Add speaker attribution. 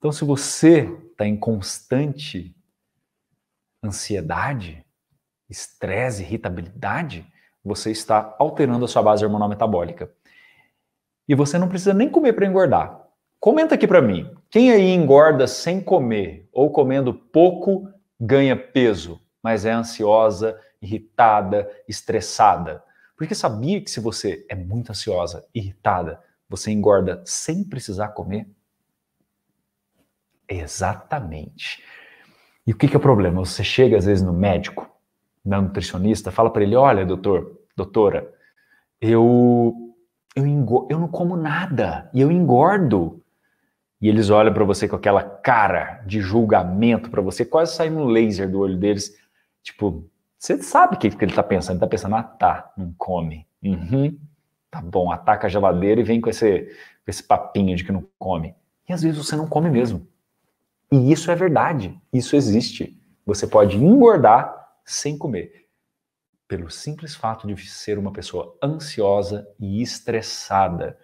Speaker 1: Então, se você está em constante ansiedade, estresse, irritabilidade, você está alterando a sua base hormonal metabólica. E você não precisa nem comer para engordar. Comenta aqui para mim, quem aí engorda sem comer ou comendo pouco ganha peso, mas é ansiosa, irritada, estressada? Porque sabia que se você é muito ansiosa, irritada, você engorda sem precisar comer? Exatamente. E o que, que é o problema? Você chega às vezes no médico, na nutricionista, fala para ele: olha, doutor, doutora, eu eu, engo, eu não como nada e eu engordo. E eles olham para você com aquela cara de julgamento para você, quase sai um laser do olho deles. Tipo, você sabe o que, que ele tá pensando. Ele tá pensando, ah, tá, não come. Uhum, tá bom, ataca a geladeira e vem com esse, com esse papinho de que não come. E às vezes você não come mesmo. E isso é verdade, isso existe. Você pode engordar sem comer, pelo simples fato de ser uma pessoa ansiosa e estressada.